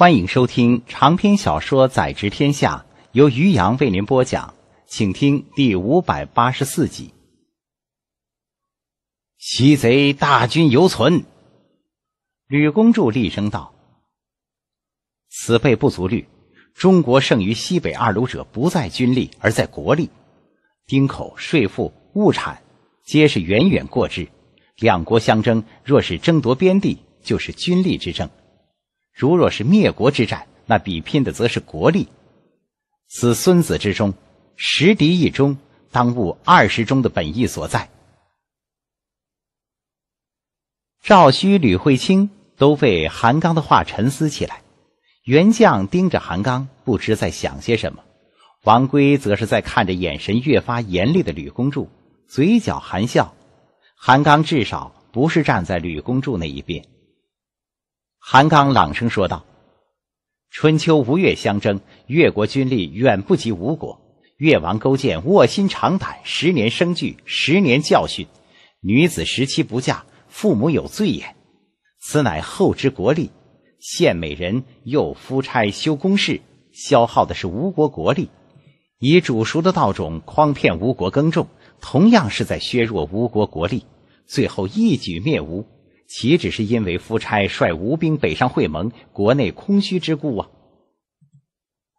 欢迎收听长篇小说《宰执天下》，由于洋为您播讲，请听第五百八十四集。袭贼大军犹存，吕公柱厉声道：“此辈不足虑。中国胜于西北二鲁者，不在军力，而在国力。丁口、税赋、物产，皆是远远过之。两国相争，若是争夺边地，就是军力之争。”如若是灭国之战，那比拼的则是国力。此《孙子》之中，“十敌一中，当务二十中”的本意所在。赵虚、吕慧卿都为韩刚的话沉思起来。袁将盯着韩刚，不知在想些什么。王圭则是在看着，眼神越发严厉的吕公柱，嘴角含笑。韩刚至少不是站在吕公柱那一边。韩刚朗声说道：“春秋吴越相争，越国军力远不及吴国。越王勾践卧薪尝胆，十年生聚，十年教训。女子十七不嫁，父母有罪也。此乃后之国力。献美人诱夫差修宫室，消耗的是吴国国力。以煮熟的稻种诓骗吴国耕种，同样是在削弱吴国国力，最后一举灭吴。”岂只是因为夫差率吴兵北上会盟，国内空虚之故啊？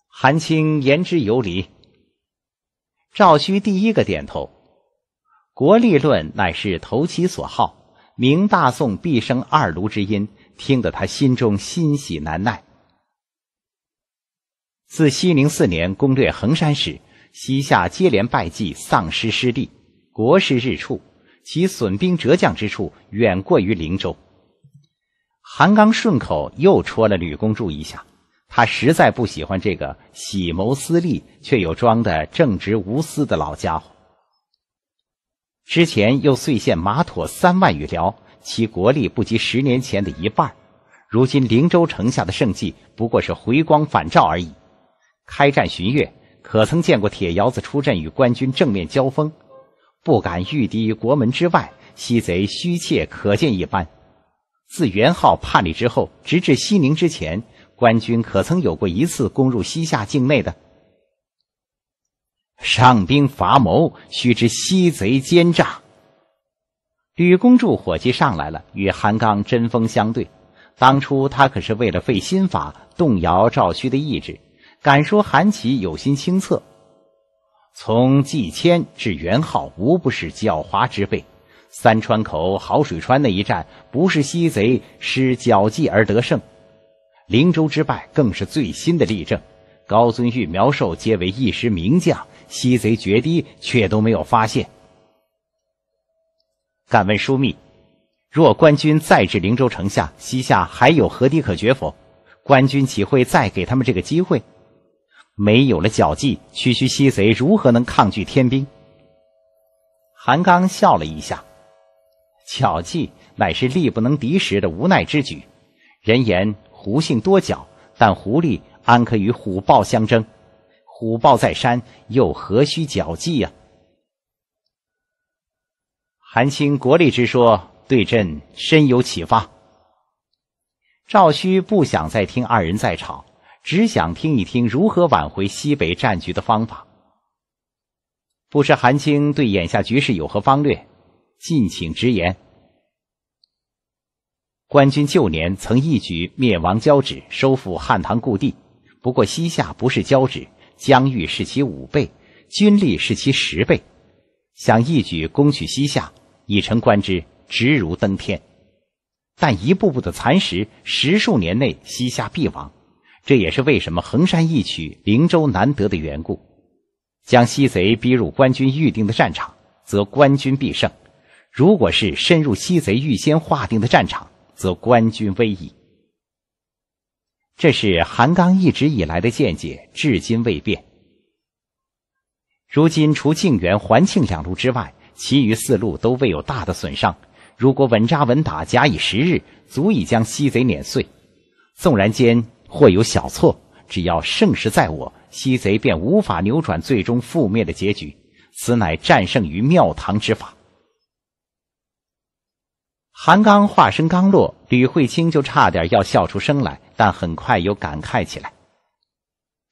韩青言之有理。赵虚第一个点头。国力论乃是投其所好，明大宋必生二卢之音，听得他心中欣喜难耐。自西宁四年攻略衡山时，西夏接连败绩，丧失失地，国势日绌。其损兵折将之处远过于灵州。韩刚顺口又戳了吕公柱一下，他实在不喜欢这个喜谋私利却又装的正直无私的老家伙。之前又碎献马妥三万余辽，其国力不及十年前的一半。如今灵州城下的胜绩不过是回光返照而已。开战旬月，可曾见过铁窑子出阵与官军正面交锋？不敢御敌于国门之外，西贼虚怯，可见一斑。自元昊叛逆之后，直至西宁之前，官军可曾有过一次攻入西夏境内的？上兵伐谋，须知西贼奸诈。吕公柱火气上来了，与韩刚针锋相对。当初他可是为了废新法，动摇赵顼的意志，敢说韩琦有心清策。从季谦至元昊，无不是狡猾之辈。三川口、好水川那一战，不是西贼施巧计而得胜；灵州之败，更是最新的例证。高遵玉、苗寿皆为一时名将，西贼决堤，却都没有发现。敢问枢密，若官军再至灵州城下，西夏还有何堤可掘否？官军岂会再给他们这个机会？没有了脚迹，区区西贼如何能抗拒天兵？韩刚笑了一下，脚技乃是力不能敌时的无奈之举。人言狐性多角，但狐狸安可与虎豹相争？虎豹在山，又何须脚迹呀？韩卿国力之说，对朕深有启发。赵虚不想再听二人在吵。只想听一听如何挽回西北战局的方法。不知韩青对眼下局势有何方略？敬请直言。官军旧年曾一举灭亡交趾，收复汉唐故地。不过西夏不是交趾，疆域是其五倍，军力是其十倍。想一举攻取西夏，已成官之，直如登天。但一步步的蚕食，十数年内，西夏必亡。这也是为什么衡山一曲灵州难得的缘故。将西贼逼入官军预定的战场，则官军必胜；如果是深入西贼预先划定的战场，则官军危矣。这是韩刚一直以来的见解，至今未变。如今除靖远、环庆两路之外，其余四路都未有大的损伤。如果稳扎稳打，假以时日，足以将西贼碾碎。纵然间。或有小错，只要盛势在我，西贼便无法扭转最终覆灭的结局。此乃战胜于庙堂之法。韩刚话声刚落，吕慧卿就差点要笑出声来，但很快又感慨起来。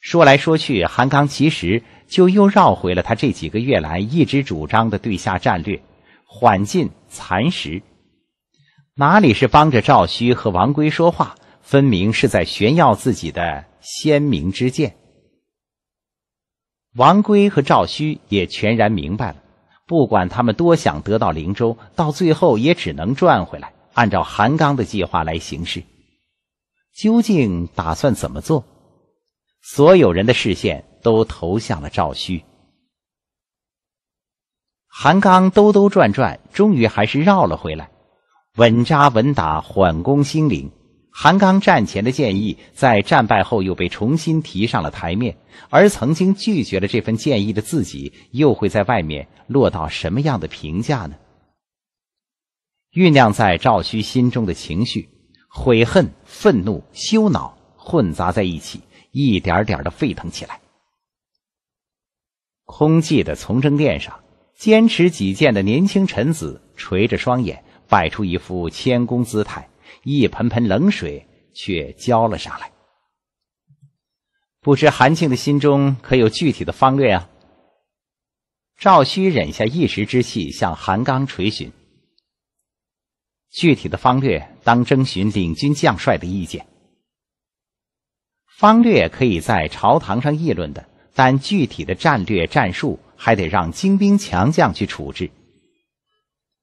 说来说去，韩刚其实就又绕回了他这几个月来一直主张的对下战略——缓进、蚕食，哪里是帮着赵顼和王珪说话？分明是在炫耀自己的鲜明之见。王圭和赵虚也全然明白了，不管他们多想得到灵州，到最后也只能赚回来。按照韩刚的计划来行事，究竟打算怎么做？所有人的视线都投向了赵虚。韩刚兜兜转转，终于还是绕了回来，稳扎稳打，缓攻心灵。韩刚战前的建议，在战败后又被重新提上了台面，而曾经拒绝了这份建议的自己，又会在外面落到什么样的评价呢？酝酿在赵顼心中的情绪，悔恨、愤怒、羞恼混杂在一起，一点点的沸腾起来。空寂的从政殿上，坚持己见的年轻臣子垂着双眼，摆出一副谦恭姿态。一盆盆冷水却浇了上来，不知韩庆的心中可有具体的方略啊？赵虚忍下一时之气，向韩刚垂询具体的方略，当征询领军将帅的意见。方略可以在朝堂上议论的，但具体的战略战术还得让精兵强将去处置。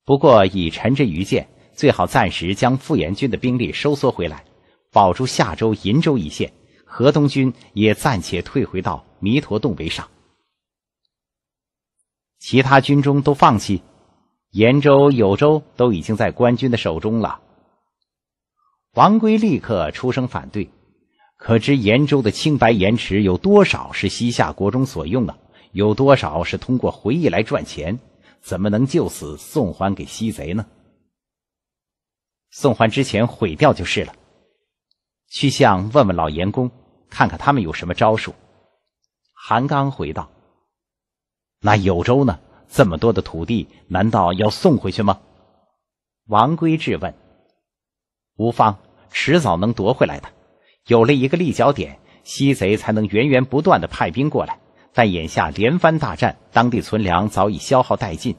不过以臣之愚见。最好暂时将傅延军的兵力收缩回来，保住夏州、银州一线。河东军也暂且退回到弥陀洞为上。其他军中都放弃，延州、永州都已经在官军的手中了。王规立刻出声反对。可知延州的青白盐池有多少是西夏国中所用的，有多少是通过回忆来赚钱，怎么能就此送还给西贼呢？送还之前毁掉就是了。去向问问老盐工，看看他们有什么招数。韩刚回道：“那有州呢？这么多的土地，难道要送回去吗？”王圭质问：“吴方迟早能夺回来的。有了一个立脚点，西贼才能源源不断的派兵过来。但眼下连番大战，当地存粮早已消耗殆尽。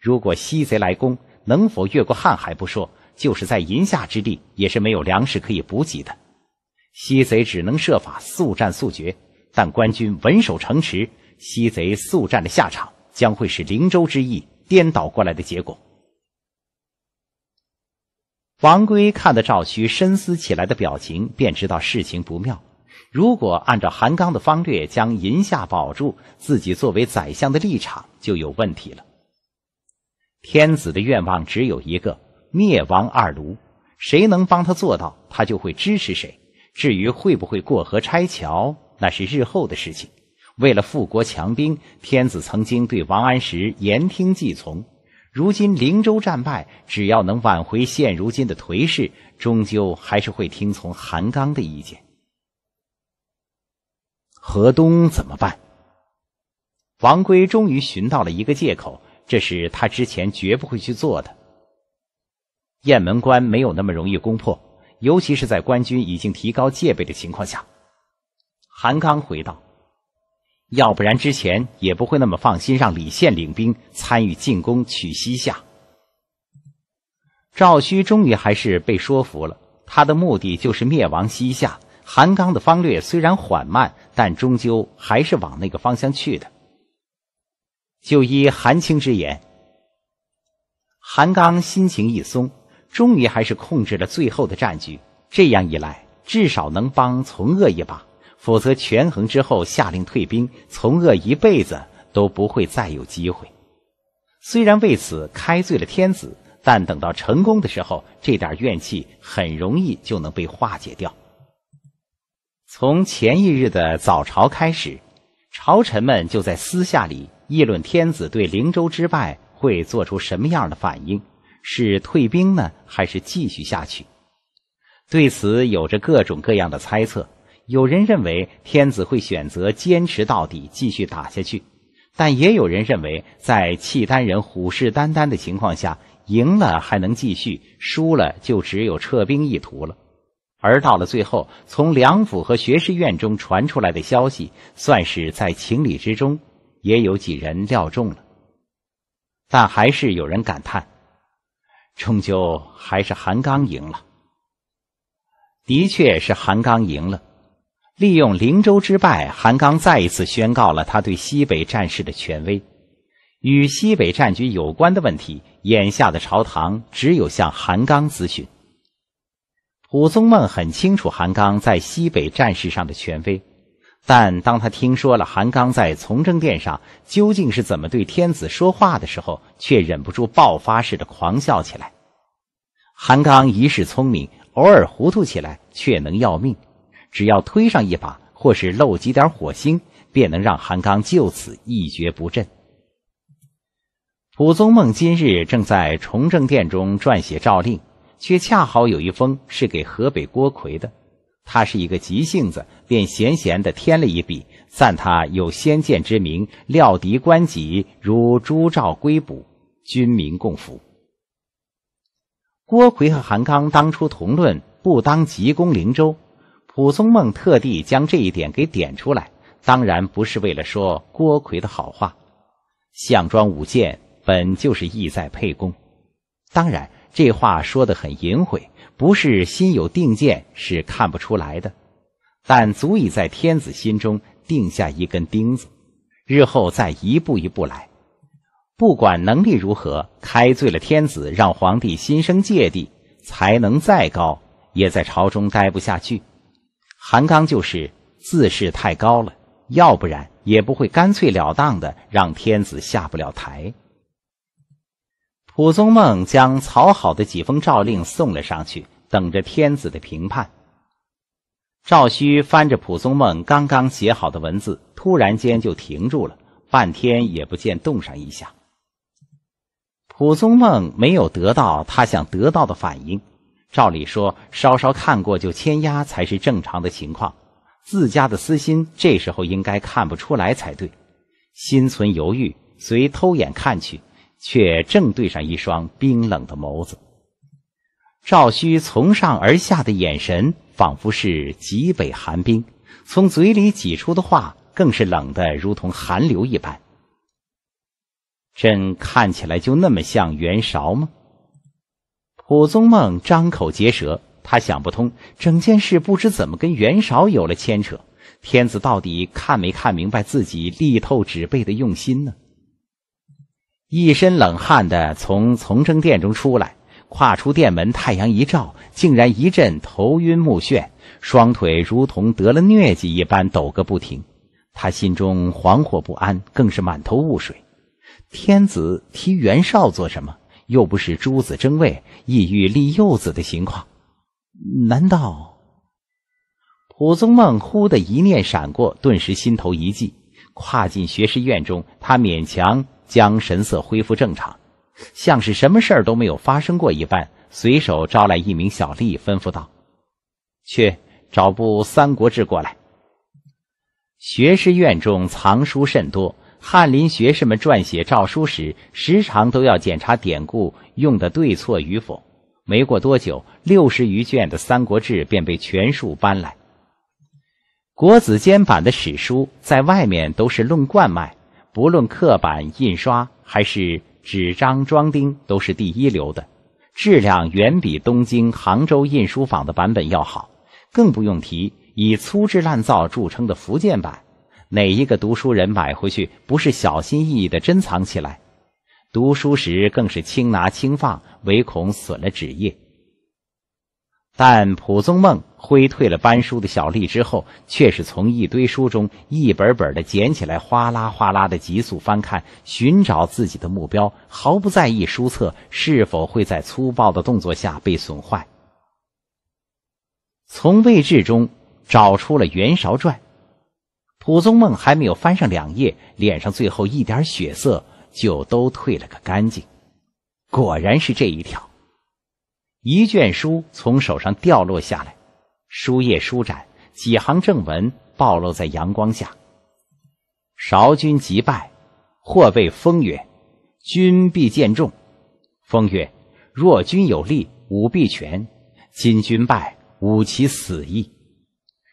如果西贼来攻，能否越过瀚海不说？”就是在银夏之地，也是没有粮食可以补给的。西贼只能设法速战速决，但官军稳守城池，西贼速战的下场将会是灵州之役颠倒过来的结果。王圭看到赵顼深思起来的表情，便知道事情不妙。如果按照韩刚的方略将银夏保住，自己作为宰相的立场就有问题了。天子的愿望只有一个。灭亡二卢，谁能帮他做到，他就会支持谁。至于会不会过河拆桥，那是日后的事情。为了富国强兵，天子曾经对王安石言听计从。如今灵州战败，只要能挽回现如今的颓势，终究还是会听从韩刚的意见。河东怎么办？王规终于寻到了一个借口，这是他之前绝不会去做的。雁门关没有那么容易攻破，尤其是在官军已经提高戒备的情况下。韩刚回道：“要不然之前也不会那么放心让李宪领兵参与进攻取西夏。”赵顼终于还是被说服了，他的目的就是灭亡西夏。韩刚的方略虽然缓慢，但终究还是往那个方向去的。就依韩青之言，韩刚心情一松。终于还是控制了最后的战局，这样一来，至少能帮从恶一把；否则权衡之后下令退兵，从恶一辈子都不会再有机会。虽然为此开罪了天子，但等到成功的时候，这点怨气很容易就能被化解掉。从前一日的早朝开始，朝臣们就在私下里议论天子对灵州之败会做出什么样的反应。是退兵呢，还是继续下去？对此有着各种各样的猜测。有人认为天子会选择坚持到底，继续打下去；但也有人认为，在契丹人虎视眈眈的情况下，赢了还能继续，输了就只有撤兵一途了。而到了最后，从梁府和学士院中传出来的消息，算是在情理之中，也有几人料中了。但还是有人感叹。终究还是韩刚赢了，的确是韩刚赢了。利用灵州之败，韩刚再一次宣告了他对西北战事的权威。与西北战局有关的问题，眼下的朝堂只有向韩刚咨询。蒲宗孟很清楚韩刚在西北战事上的权威。但当他听说了韩刚在从政殿上究竟是怎么对天子说话的时候，却忍不住爆发式的狂笑起来。韩刚一世聪明，偶尔糊涂起来却能要命，只要推上一把，或是漏几点火星，便能让韩刚就此一蹶不振。蒲宗孟今日正在崇政殿中撰写诏令，却恰好有一封是给河北郭奎的。他是一个急性子，便闲闲地添了一笔，赞他有先见之明，料敌官己，如朱照归卜，军民共福。郭奎和韩刚当初同论不当急攻灵州，蒲松梦特地将这一点给点出来，当然不是为了说郭奎的好话。项庄舞剑，本就是意在沛公，当然。这话说得很隐晦，不是心有定见是看不出来的，但足以在天子心中定下一根钉子，日后再一步一步来。不管能力如何，开罪了天子，让皇帝心生芥蒂，才能再高，也在朝中待不下去。韩刚就是自视太高了，要不然也不会干脆了当的让天子下不了台。蒲宗孟将草好的几封诏令送了上去，等着天子的评判。赵虚翻着蒲宗孟刚刚写好的文字，突然间就停住了，半天也不见动上一下。蒲宗孟没有得到他想得到的反应，照理说稍稍看过就签押才是正常的情况，自家的私心这时候应该看不出来才对，心存犹豫，遂偷眼看去。却正对上一双冰冷的眸子。赵虚从上而下的眼神，仿佛是极北寒冰；从嘴里挤出的话，更是冷得如同寒流一般。朕看起来就那么像袁绍吗？蒲宗孟张口结舌，他想不通，整件事不知怎么跟袁绍有了牵扯。天子到底看没看明白自己力透纸背的用心呢？一身冷汗的从从政殿中出来，跨出殿门，太阳一照，竟然一阵头晕目眩，双腿如同得了疟疾一般抖个不停。他心中惶惑不安，更是满头雾水。天子提袁绍做什么？又不是诸子争位，意欲立幼子的情况。难道？蒲宗孟忽的一念闪过，顿时心头一悸，跨进学士院中，他勉强。将神色恢复正常，像是什么事儿都没有发生过一般。随手招来一名小吏，吩咐道：“去找部《三国志》过来。”学士院中藏书甚多，翰林学士们撰写诏书时，时常都要检查典故用的对错与否。没过多久，六十余卷的《三国志》便被全数搬来。国子监版的史书，在外面都是论贯卖。不论刻板、印刷还是纸张装订，都是第一流的，质量远比东京、杭州印书坊的版本要好。更不用提以粗制滥造著称的福建版，哪一个读书人买回去不是小心翼翼地珍藏起来？读书时更是轻拿轻放，唯恐损了纸页。但蒲宗孟挥退了搬书的小吏之后，却是从一堆书中一本本的捡起来，哗啦哗啦的急速翻看，寻找自己的目标，毫不在意书册是否会在粗暴的动作下被损坏。从位置中找出了《袁韶传》，蒲宗孟还没有翻上两页，脸上最后一点血色就都褪了个干净。果然是这一条。一卷书从手上掉落下来，书页舒展，几行正文暴露在阳光下。韶军即败，或谓风曰：“君必见众。”风曰：“若君有力，吾必全；今君败，吾其死矣。”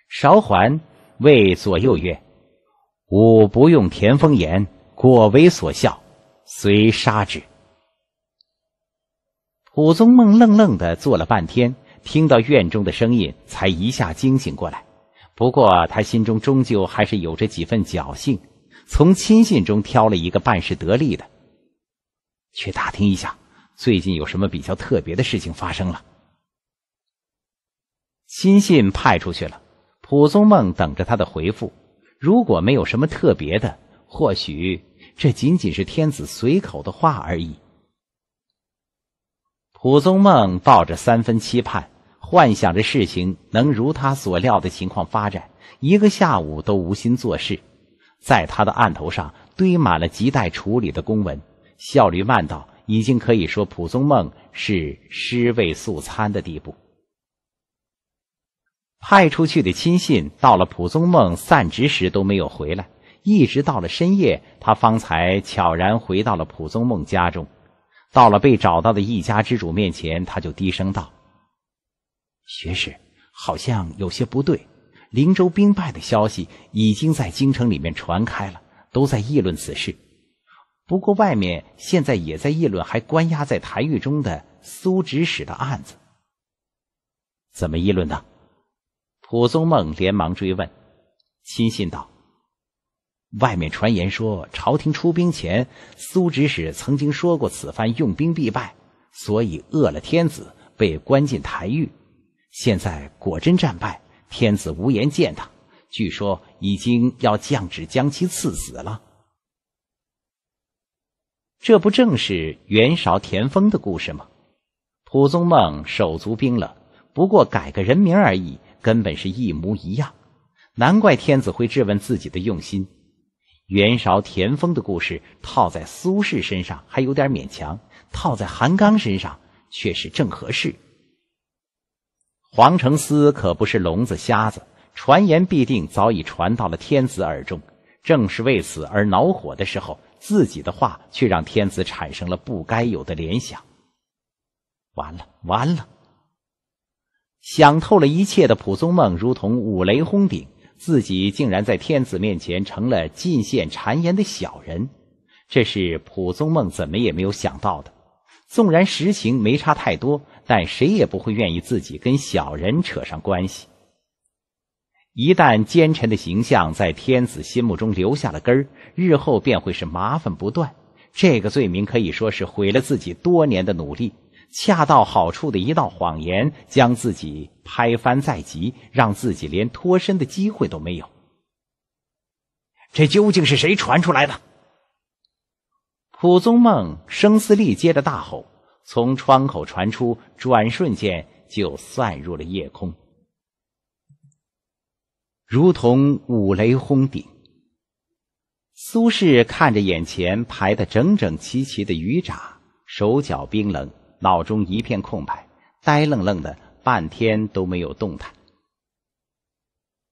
韶还谓左右曰：“吾不用田丰言，果为所笑，遂杀之。”蒲宗梦愣愣的坐了半天，听到院中的声音，才一下惊醒过来。不过他心中终究还是有着几分侥幸，从亲信中挑了一个办事得力的，去打听一下最近有什么比较特别的事情发生了。亲信派出去了，蒲宗梦等着他的回复。如果没有什么特别的，或许这仅仅是天子随口的话而已。蒲宗孟抱着三分期盼，幻想着事情能如他所料的情况发展。一个下午都无心做事，在他的案头上堆满了亟待处理的公文，效率慢到已经可以说蒲宗孟是尸位素餐的地步。派出去的亲信到了蒲宗孟散职时都没有回来，一直到了深夜，他方才悄然回到了蒲宗孟家中。到了被找到的一家之主面前，他就低声道：“学士，好像有些不对。灵州兵败的消息已经在京城里面传开了，都在议论此事。不过外面现在也在议论，还关押在台狱中的苏执使的案子。怎么议论呢？”蒲宗孟连忙追问，亲信道。外面传言说，朝廷出兵前，苏执使曾经说过此番用兵必败，所以饿了天子被关进台狱。现在果真战败，天子无颜见他，据说已经要降旨将其赐死了。这不正是袁绍田丰的故事吗？蒲宗孟手足冰冷，不过改个人名而已，根本是一模一样。难怪天子会质问自己的用心。袁绍、田丰的故事套在苏轼身上还有点勉强，套在韩刚身上却是正合适。黄承思可不是聋子瞎子，传言必定早已传到了天子耳中。正是为此而恼火的时候，自己的话却让天子产生了不该有的联想。完了，完了！想透了一切的蒲松梦，如同五雷轰顶。自己竟然在天子面前成了进献谗言的小人，这是蒲宗孟怎么也没有想到的。纵然实情没差太多，但谁也不会愿意自己跟小人扯上关系。一旦奸臣的形象在天子心目中留下了根儿，日后便会是麻烦不断。这个罪名可以说是毁了自己多年的努力。恰到好处的一道谎言，将自己拍翻在即，让自己连脱身的机会都没有。这究竟是谁传出来的？蒲宗梦声嘶力竭的大吼从窗口传出，转瞬间就散入了夜空，如同五雷轰顶。苏轼看着眼前排的整整齐齐的鱼闸，手脚冰冷。脑中一片空白，呆愣愣的，半天都没有动弹。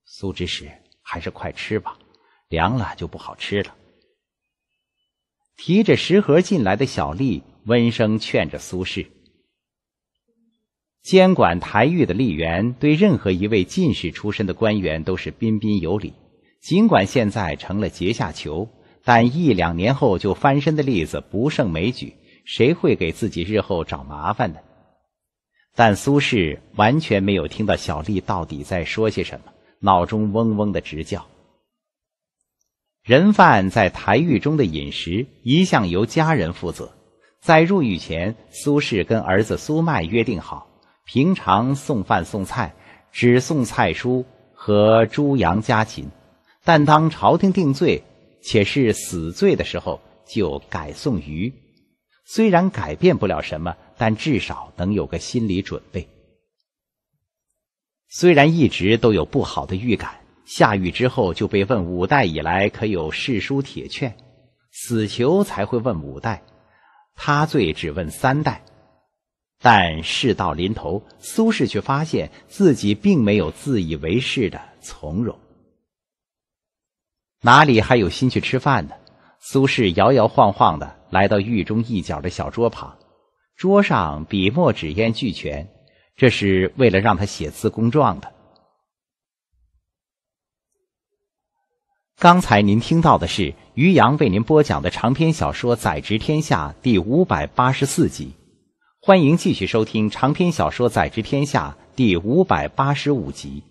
苏知史，还是快吃吧，凉了就不好吃了。提着食盒进来的小丽温声劝着苏轼。监管台狱的吏员对任何一位进士出身的官员都是彬彬有礼，尽管现在成了阶下囚，但一两年后就翻身的例子不胜枚举。谁会给自己日后找麻烦呢？但苏轼完全没有听到小丽到底在说些什么，脑中嗡嗡的直叫。人犯在台狱中的饮食一向由家人负责，在入狱前，苏轼跟儿子苏迈约定好，平常送饭送菜只送菜蔬和猪羊家禽，但当朝廷定罪且是死罪的时候，就改送鱼。虽然改变不了什么，但至少能有个心理准备。虽然一直都有不好的预感，下狱之后就被问五代以来可有世书铁券，死囚才会问五代，他罪只问三代。但事到临头，苏轼却发现自己并没有自以为是的从容，哪里还有心去吃饭呢？苏轼摇摇晃晃的。来到狱中一角的小桌旁，桌上笔墨纸砚俱全，这是为了让他写自工状的。刚才您听到的是于洋为您播讲的长篇小说《宰执天下》第五百八十四集，欢迎继续收听长篇小说《宰执天下》第五百八十五集。